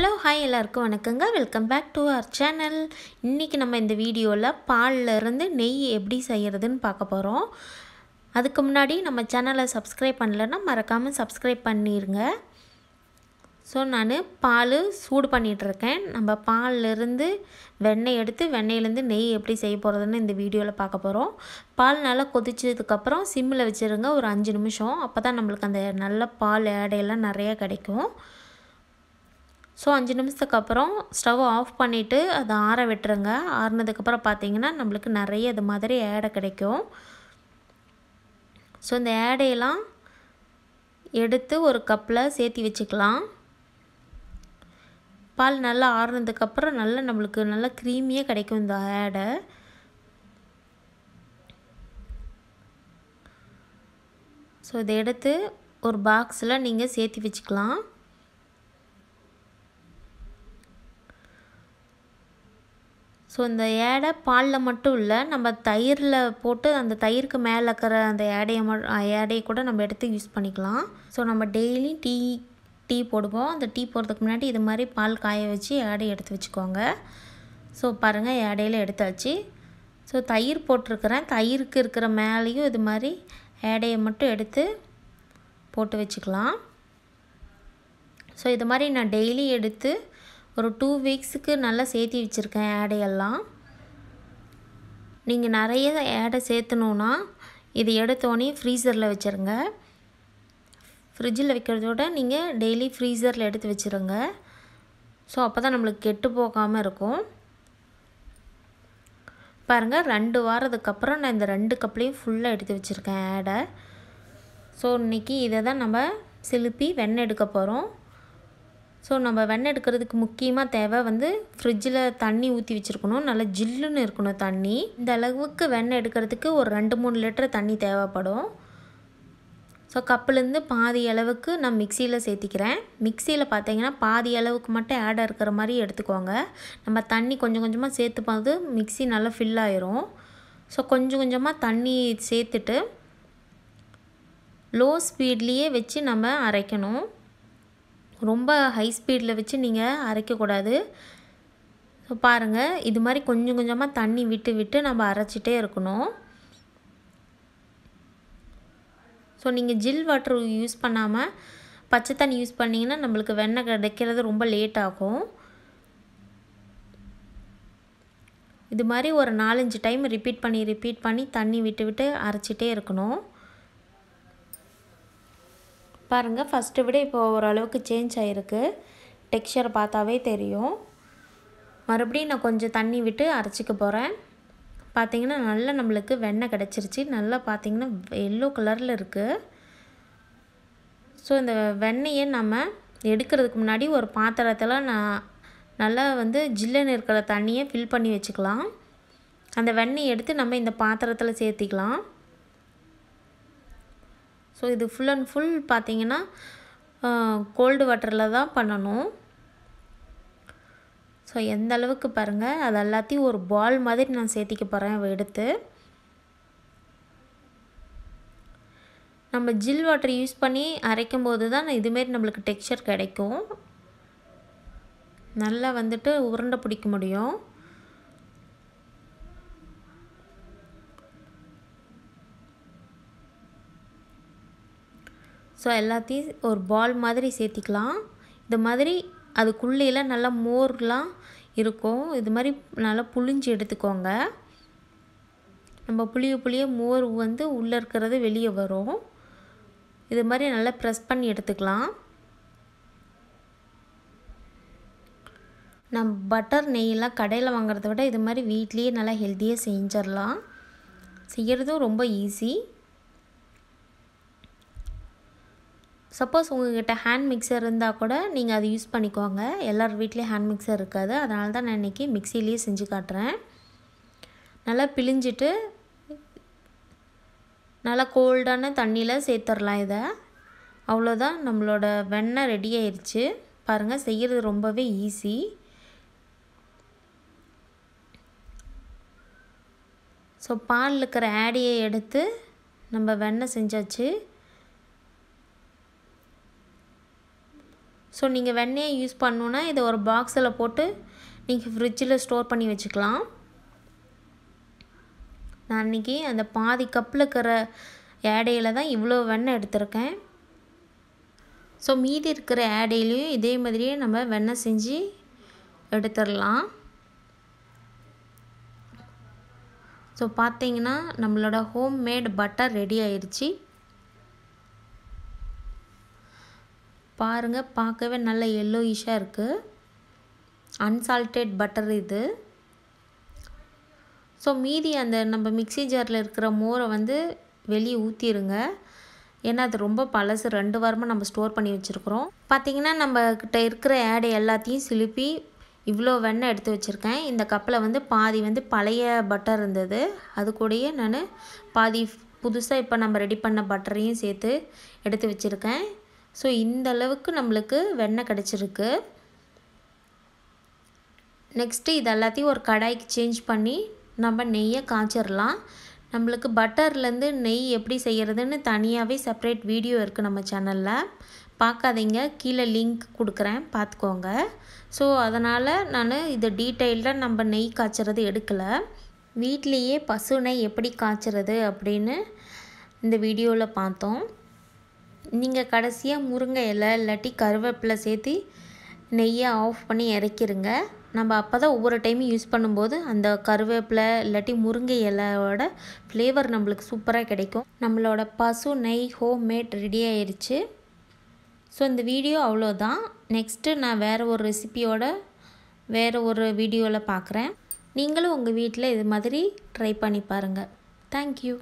hello hi எல்லாருக்கும் வணக்கங்க welcome back to our channel இன்றைக்கி நம்ம இந்த வீடியோவில் பால்லேருந்து நெய் எப்படி செய்கிறதுன்னு பார்க்க போகிறோம் அதுக்கு முன்னாடி நம்ம சேனலை சப்ஸ்கிரைப் பண்ணலைன்னா மறக்காமல் சப்ஸ்கிரைப் பண்ணிடுங்க ஸோ நான் பால் சூடு பண்ணிகிட்ருக்கேன் நம்ம பால்லேருந்து வெண்ணெய் எடுத்து வெண்ணெயிலேருந்து நெய் எப்படி செய்ய போகிறதுன்னு இந்த வீடியோவில் பார்க்க போகிறோம் பால் நல்லா கொதிச்சதுக்கப்புறம் சிம்மில் வச்சுருங்க ஒரு அஞ்சு நிமிஷம் அப்போ தான் நம்மளுக்கு அந்த நல்ல பால் ஆடையெல்லாம் நிறையா கிடைக்கும் ஸோ அஞ்சு நிமிஷத்துக்கு அப்புறம் ஸ்டவ் ஆஃப் பண்ணிவிட்டு அதை ஆற விட்டுருங்க ஆறுனதுக்கப்புறம் பார்த்தீங்கன்னா நம்மளுக்கு நிறைய இது மாதிரி ஏடை கிடைக்கும் ஸோ இந்த ஏடையெல்லாம் எடுத்து ஒரு கப்பில் சேர்த்தி வச்சுக்கலாம் பால் நல்லா ஆறுனதுக்கப்புறம் நல்லா நம்மளுக்கு நல்லா க்ரீமியாக கிடைக்கும் இந்த ஆடை ஸோ இதை எடுத்து ஒரு பாக்ஸில் நீங்கள் சேர்த்தி வச்சுக்கலாம் ஸோ இந்த ஏடை பாலில் மட்டும் இல்லை நம்ம தயிரில் போட்டு அந்த தயிருக்கு மேலே இருக்கிற அந்த ஏடையை ம ஏடையை கூட நம்ம எடுத்து யூஸ் பண்ணிக்கலாம் ஸோ நம்ம டெய்லி டீ டீ போடுவோம் அந்த டீ போடுறதுக்கு முன்னாடி இது மாதிரி பால் காய வச்சு ஏடை எடுத்து வச்சுக்கோங்க ஸோ பாருங்கள் ஏடையில் எடுத்தாச்சு ஸோ தயிர் போட்டிருக்கிறேன் தயிருக்கு இருக்கிற மேலேயும் இது மாதிரி ஏடையை மட்டும் எடுத்து போட்டு வச்சுக்கலாம் ஸோ இது மாதிரி நான் டெய்லி எடுத்து ஒரு டூ வீக்ஸுக்கு நல்லா சேர்த்தி வச்சுருக்கேன் ஆடையெல்லாம் நீங்கள் நிறைய ஆடை சேர்த்தணுன்னா இது எடுத்தோடனே ஃப்ரீசரில் வச்சுருங்க ஃப்ரிட்ஜில் வைக்கிறதோட நீங்கள் டெய்லி ஃப்ரீசரில் எடுத்து வச்சுருங்க ஸோ அப்போ தான் நம்மளுக்கு கெட்டு போகாமல் இருக்கும் பாருங்கள் ரெண்டு வாரத்துக்கு அப்புறம் நான் இந்த ரெண்டு கப்லேயும் ஃபுல்லாக எடுத்து வச்சுருக்கேன் ஆடை ஸோ இன்றைக்கி இதை தான் நம்ம சிலுப்பி வெண்ணெய் எடுக்க போகிறோம் ஸோ நம்ம வெண்ணெய் எடுக்கிறதுக்கு முக்கியமாக தேவை வந்து ஃப்ரிட்ஜில் தண்ணி ஊற்றி வச்சுருக்கணும் நல்லா ஜில்லுன்னு இருக்கணும் தண்ணி இந்த அளவுக்கு வெண்ணெய் எடுக்கிறதுக்கு ஒரு ரெண்டு மூணு லிட்டர் தண்ணி தேவைப்படும் ஸோ கப்புலேருந்து பாதி அளவுக்கு நான் மிக்சியில் சேர்த்திக்கிறேன் மிக்சியில் பார்த்தீங்கன்னா பாதி அளவுக்கு மட்டும் ஆட் இருக்கிற மாதிரி எடுத்துக்கோங்க நம்ம தண்ணி கொஞ்சம் கொஞ்சமாக சேர்த்து போது மிக்சி நல்லா ஃபில் ஆயிரும் ஸோ கொஞ்சம் கொஞ்சமாக தண்ணி சேர்த்துட்டு லோ ஸ்பீட்லேயே வச்சு நம்ம அரைக்கணும் ரொம்ப ஹை ஸ்பீடில் வச்சு நீங்கள் அரைக்கக்கூடாது ஸோ பாருங்கள் இது மாதிரி கொஞ்சம் கொஞ்சமாக தண்ணி விட்டு விட்டு நம்ம அரைச்சிட்டே இருக்கணும் ஸோ நீங்கள் ஜில் வாட்டர் யூஸ் பண்ணாமல் பச்சை தண்ணி யூஸ் பண்ணிங்கன்னா நம்மளுக்கு வெண்ணெய் கிடைக்கிறது ரொம்ப லேட் ஆகும் இது மாதிரி ஒரு நாலஞ்சு டைம் ரிப்பீட் பண்ணி ரிப்பீட் பண்ணி தண்ணி விட்டு விட்டு அரைச்சிட்டே இருக்கணும் பாருங்கள் ஃபஸ்ட்டு விட இப்போ ஓரளவுக்கு சேஞ்ச் ஆகிருக்கு டெக்ஸ்சர் பார்த்தாவே தெரியும் மறுபடியும் நான் கொஞ்சம் தண்ணி விட்டு அரைச்சிக்க போகிறேன் பார்த்திங்கன்னா நல்லா நம்மளுக்கு வெண்ணெய் கிடச்சிருச்சு நல்லா பார்த்திங்கன்னா எல்லோ கலரில் இருக்குது ஸோ இந்த வெண்ணெயை நம்ம எடுக்கிறதுக்கு முன்னாடி ஒரு பாத்திரத்தில் நான் நல்லா வந்து ஜில்லுன்னு இருக்கிற தண்ணியை ஃபில் பண்ணி வச்சுக்கலாம் அந்த வெண்ணெய் எடுத்து நம்ம இந்த பாத்திரத்தில் சேர்த்திக்கலாம் ஸோ இது ஃபுல் அண்ட் ஃபுல் பார்த்திங்கன்னா கோல்டு வாட்டரில் தான் பண்ணணும் ஸோ எந்த அளவுக்கு பாருங்கள் அது எல்லாத்தையும் ஒரு பால் மாதிரி நான் சேர்த்திக்க போகிறேன் எடுத்து நம்ம ஜில் வாட்டர் யூஸ் பண்ணி அரைக்கும் போது தான் இதுமாரி நம்மளுக்கு டெக்ஸ்சர் கிடைக்கும் நல்லா வந்துட்டு உருண்டை பிடிக்க முடியும் ஸோ எல்லாத்தையும் ஒரு பால் மாதிரி சேர்த்திக்கலாம் இது மாதிரி அதுக்குள்ளேயெல்லாம் நல்லா மோர்லாம் இருக்கும் இது மாதிரி நல்லா புளிஞ்சு எடுத்துக்கோங்க நம்ம புளிய புளிய மோர் வந்து உள்ளே இருக்கிறது வெளியே வரும் இது மாதிரி நல்லா ப்ரெஸ் பண்ணி எடுத்துக்கலாம் நம்ம பட்டர் நெய்யெல்லாம் கடையில் வாங்குறத விட இது மாதிரி வீட்லேயே நல்லா ஹெல்த்தியாக செஞ்சிடலாம் செய்கிறதும் ரொம்ப ஈஸி சப்போஸ் உங்கள்கிட்ட ஹேண்ட் மிக்சர் இருந்தால் கூட நீங்கள் அதை யூஸ் பண்ணிக்கோங்க எல்லார் வீட்லேயும் ஹேண்ட் மிக்சர் இருக்காது அதனால தான் நான் இன்றைக்கி மிக்சிலேயே செஞ்சு காட்டுறேன் நல்லா பிழிஞ்சிட்டு நல்லா கோல்டான தண்ணியில் சேர்த்துடலாம் இதை அவ்வளோதான் நம்மளோட வெண்ணெய் ரெடி ஆயிடுச்சு பாருங்கள் செய்கிறது ரொம்பவே ஈஸி ஸோ பாலில் இருக்கிற ஆடியை எடுத்து நம்ம வெண்ணெய் செஞ்சாச்சு ஸோ நீங்கள் வெண்ணெயை யூஸ் பண்ணணுன்னா இதை ஒரு பாக்ஸில் போட்டு நீங்கள் ஃப்ரிட்ஜில் ஸ்டோர் பண்ணி வச்சுக்கலாம் நான் அன்றைக்கி அந்த பாதி கப்பில் இருக்கிற ஏடையில் தான் இவ்வளோ வெண்ணெய் எடுத்திருக்கேன் ஸோ மீதி இருக்கிற ஆடையிலையும் இதே மாதிரியே நம்ம வெண்ணெய் செஞ்சு எடுத்துடலாம் ஸோ பார்த்தீங்கன்னா நம்மளோட ஹோம்மேட் பட்டர் ரெடி ஆயிடுச்சு பாருங்கள் பார்க்கவே நல்ல எல்லோயிஷாக இருக்குது அன்சால்டட் பட்டர் இது ஸோ மீதி அந்த நம்ம மிக்சி ஜாரில் இருக்கிற மோரை வந்து வெளியே ஊற்றிடுங்க ஏன்னா அது ரொம்ப பழசு ரெண்டு வாரமாக நம்ம ஸ்டோர் பண்ணி வச்சுருக்குறோம் பார்த்திங்கன்னா நம்மக்கிட்ட இருக்கிற ஆடை எல்லாத்தையும் சிலுப்பி இவ்வளோ வெண்ணெய் எடுத்து வச்சுருக்கேன் இந்த கப்பில் வந்து பாதி வந்து பழைய பட்டர் இருந்தது அது கூடயே நான் பாதி புதுசாக இப்போ நம்ம ரெடி பண்ண பட்டரையும் சேர்த்து எடுத்து வச்சுருக்கேன் ஸோ இந்த அளவுக்கு நம்மளுக்கு வெண்ணெய் கிடச்சிருக்கு நெக்ஸ்ட்டு இது எல்லாத்தையும் ஒரு கடாய்க்கு சேஞ்ச் பண்ணி நம்ம நெய்யை காய்ச்சிடலாம் நம்மளுக்கு பட்டர்லேருந்து நெய் எப்படி செய்கிறதுன்னு தனியாகவே செப்பரேட் வீடியோ இருக்குது நம்ம சேனலில் பார்க்காதீங்க கீழே லிங்க் கொடுக்குறேன் பார்த்துக்கோங்க ஸோ அதனால் நான் இது டீட்டெயில்டாக நம்ம நெய் காய்ச்சறது எடுக்கலை வீட்லேயே பசு நெய் எப்படி காய்ச்சறது அப்படின்னு இந்த வீடியோவில் பார்த்தோம் நீங்கள் கடைசியாக முருங்கை இலை இல்லாட்டி கருவேப்பிலை சேர்த்து நெய்யை ஆஃப் பண்ணி இறக்கிடுங்க நம்ம அப்போ தான் ஒவ்வொரு டைமும் யூஸ் பண்ணும்போது அந்த கருவேப்பிலை இல்லாட்டி முருங்கை இலையோட ஃப்ளேவர் நம்மளுக்கு சூப்பராக கிடைக்கும் நம்மளோட பசு நெய் ஹோம் மேட் ரெடி ஆயிடுச்சு ஸோ இந்த வீடியோ அவ்வளோதான் நெக்ஸ்ட்டு நான் வேறு ஒரு ரெசிபியோட வேறு ஒரு வீடியோவில் பார்க்குறேன் நீங்களும் உங்கள் வீட்டில் இது மாதிரி ட்ரை பண்ணி பாருங்கள் தேங்க்யூ